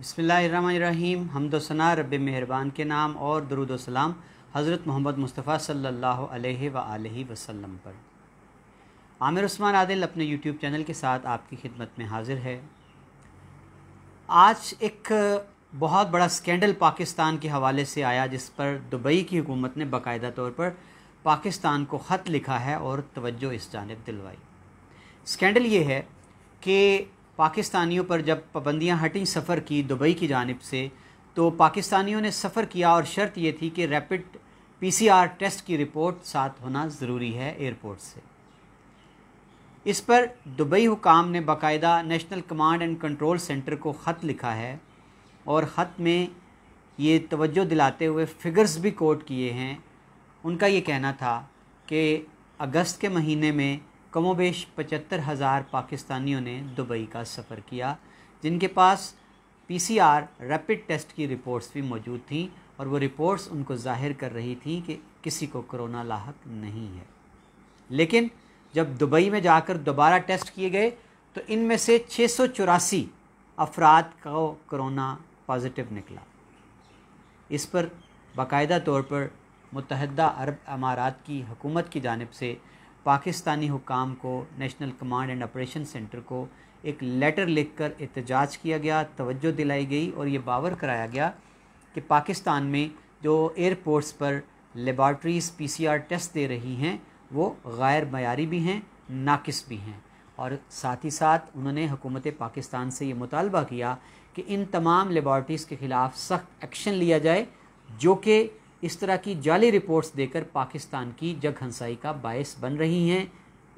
बसमीम हमदोसना रब मेहरबान के नाम और दरुदोसलाम हज़रत मोहम्मद मुस्तफ़ा सल्ला वसम पर आमिर उस्मान आदिल अपने यूट्यूब चैनल के साथ आपकी खिदमत में हाजिर है आज एक बहुत बड़ा स्कैंडल पाकिस्तान के हवाले से आया जिस पर दुबई की हुकूमत ने बाकायदा तौर पर पाकिस्तान को ख़त लिखा है और तवज्जो इस जानब दिलवाई स्कैंडल ये है कि पाकिस्तानियों पर जब पाबंदियाँ हटी सफ़र की दुबई की जानब से तो पाकिस्तानियों ने सफ़र किया और शर्त ये थी कि रैपिड पीसीआर टेस्ट की रिपोर्ट साथ होना ज़रूरी है एयरपोर्ट से इस पर दुबई हुकाम ने बाकायदा national command and control centre को ख़त लिखा है और ख़त में ये तवज्जो दिलाते हुए फ़िगर्स भी कोट किए हैं उनका ये कहना था कि अगस्त के महीने में कमोबेश पचहत्तर हज़ार पाकिस्तानियों ने दुबई का सफ़र किया जिनके पास पीसीआर रैपिड टेस्ट की रिपोर्ट्स भी मौजूद थीं और वो रिपोर्ट्स उनको जाहिर कर रही थी कि किसी को कोरोना लाक नहीं है लेकिन जब दुबई में जाकर दोबारा टेस्ट किए गए तो इनमें से छः सौ चौरासी अफराद को कोरोना पॉजिटिव निकला इस पर बाकायदा तौर पर मुतहद अरब अमारात की हुकूमत की जानब से पाकिस्तानी हुकाम को national command and operation centre को एक लेटर लिखकर कर किया गया तवज्जो दिलाई गई और ये बावर कराया गया कि पाकिस्तान में जो एयरपोर्ट्स पर लेबार्ट्रीज पीसीआर टेस्ट दे रही हैं वो गैर मयारी भी हैं नाकस भी हैं और साथ ही साथ उन्होंने हुकूमत पाकिस्तान से ये मुतालबा किया कि इन तमाम लेबार्ट्रीज़ के ख़िलाफ़ सख्त एक्शन लिया जाए जो कि इस तरह की जाली रिपोर्ट्स देकर पाकिस्तान की जग हंसाई का बायस बन रही हैं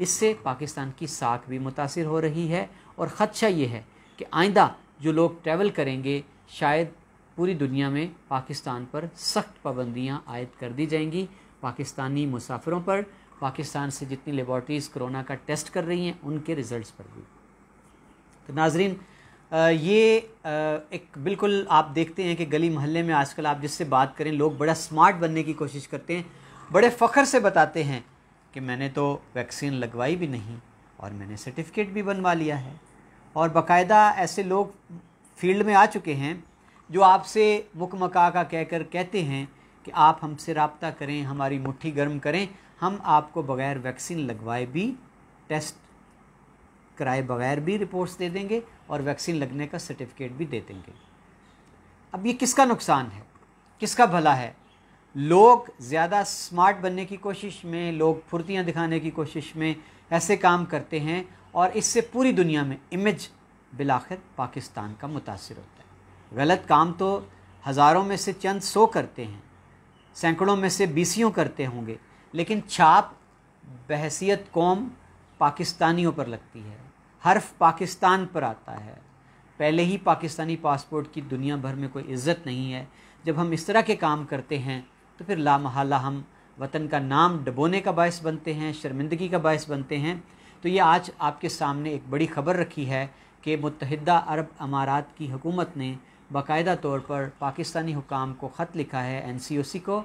इससे पाकिस्तान की साख भी मुतासर हो रही है और ख़दशा ये है कि आइंदा जो लोग ट्रैवल करेंगे शायद पूरी दुनिया में पाकिस्तान पर सख्त पाबंदियाँ आयद कर दी जाएंगी पाकिस्तानी मुसाफिरों पर पाकिस्तान से जितनी लेबॉर्ट्रीज़ कोरोना का टेस्ट कर रही हैं उनके रिज़ल्ट पर भी तो नाजरीन ये एक बिल्कुल आप देखते हैं कि गली मोहल्ले में आजकल आप जिससे बात करें लोग बड़ा स्मार्ट बनने की कोशिश करते हैं बड़े फ़ख्र से बताते हैं कि मैंने तो वैक्सीन लगवाई भी नहीं और मैंने सर्टिफिकेट भी बनवा लिया है और बाकायदा ऐसे लोग फील्ड में आ चुके हैं जो आपसे मुख मका का कहकर कहते हैं कि आप हमसे रबता करें हमारी मुट्ठी गर्म करें हम आपको बग़ैर वैक्सीन लगवाए भी टेस्ट कराए बगैर भी रिपोर्ट्स दे देंगे और वैक्सीन लगने का सर्टिफिकेट भी दे देंगे अब ये किसका नुकसान है किसका भला है लोग ज़्यादा स्मार्ट बनने की कोशिश में लोग फुर्तियाँ दिखाने की कोशिश में ऐसे काम करते हैं और इससे पूरी दुनिया में इमेज बिलाखिर पाकिस्तान का मुतासर होता है गलत काम तो हज़ारों में से चंद सौ करते हैं सैकड़ों में से बीसियों करते होंगे लेकिन छाप बहसीत कौम पाकिस्तानियों पर लगती है हर्फ पाकिस्तान पर आता है पहले ही पाकिस्तानी पासपोर्ट की दुनिया भर में कोई इज्जत नहीं है जब हम इस तरह के काम करते हैं तो फिर लामहला हम वतन का नाम डबोने का बायस बनते हैं शर्मिंदगी का बायस बनते हैं तो ये आज आपके सामने एक बड़ी खबर रखी है कि मुतहदा अरब अमारात की हुकूमत ने बाकायदा तौर पर पाकिस्तानी हुकाम को ख़त लिखा है एन को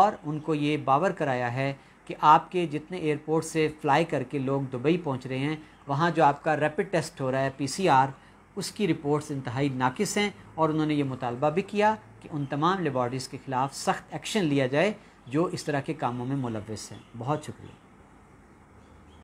और उनको ये बावर कराया है कि आपके जितने एयरपोर्ट से फ़्लाई करके लोग दुबई पहुंच रहे हैं वहाँ जो आपका रैपिड टेस्ट हो रहा है पीसीआर उसकी रिपोर्ट्स इंतहाई नाकिस हैं और उन्होंने ये मुतालबा भी किया कि उन तमाम लेबॉर्ट्रीज़ के ख़िलाफ़ सख्त एक्शन लिया जाए जो इस तरह के कामों में मुलविस हैं बहुत शुक्रिया